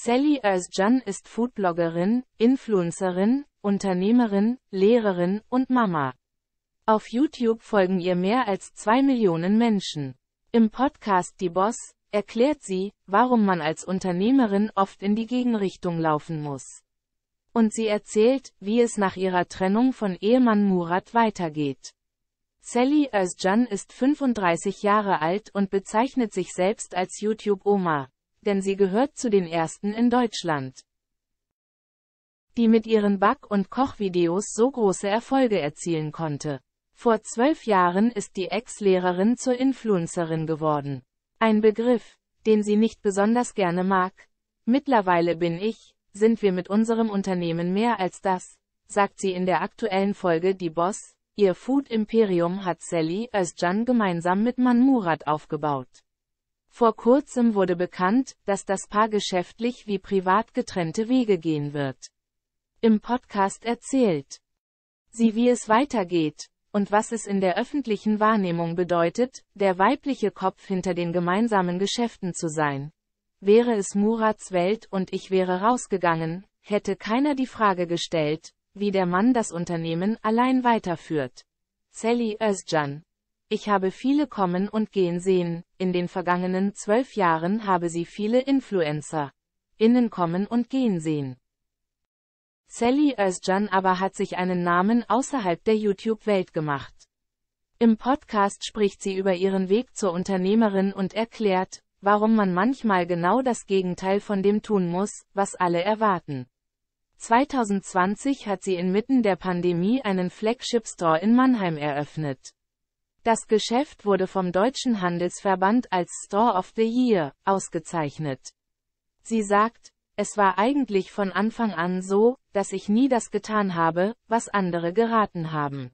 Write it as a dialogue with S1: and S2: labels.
S1: Sally Özcan ist Foodbloggerin, Influencerin, Unternehmerin, Lehrerin und Mama. Auf YouTube folgen ihr mehr als zwei Millionen Menschen. Im Podcast Die Boss erklärt sie, warum man als Unternehmerin oft in die Gegenrichtung laufen muss. Und sie erzählt, wie es nach ihrer Trennung von Ehemann Murat weitergeht. Sally Özcan ist 35 Jahre alt und bezeichnet sich selbst als YouTube-Oma denn sie gehört zu den ersten in Deutschland, die mit ihren Back- und Kochvideos so große Erfolge erzielen konnte. Vor zwölf Jahren ist die Ex-Lehrerin zur Influencerin geworden. Ein Begriff, den sie nicht besonders gerne mag. Mittlerweile bin ich, sind wir mit unserem Unternehmen mehr als das, sagt sie in der aktuellen Folge Die Boss, ihr Food Imperium hat Sally Özcan gemeinsam mit Manmurat aufgebaut. Vor kurzem wurde bekannt, dass das Paar geschäftlich wie privat getrennte Wege gehen wird. Im Podcast erzählt sie, wie es weitergeht und was es in der öffentlichen Wahrnehmung bedeutet, der weibliche Kopf hinter den gemeinsamen Geschäften zu sein. Wäre es Murats Welt und ich wäre rausgegangen, hätte keiner die Frage gestellt, wie der Mann das Unternehmen allein weiterführt. Sally Özcan ich habe viele kommen und gehen sehen. In den vergangenen zwölf Jahren habe sie viele Influencer. Innen kommen und gehen sehen. Sally Özcan aber hat sich einen Namen außerhalb der YouTube-Welt gemacht. Im Podcast spricht sie über ihren Weg zur Unternehmerin und erklärt, warum man manchmal genau das Gegenteil von dem tun muss, was alle erwarten. 2020 hat sie inmitten der Pandemie einen Flagship Store in Mannheim eröffnet. Das Geschäft wurde vom Deutschen Handelsverband als Store of the Year ausgezeichnet. Sie sagt, es war eigentlich von Anfang an so, dass ich nie das getan habe, was andere geraten haben.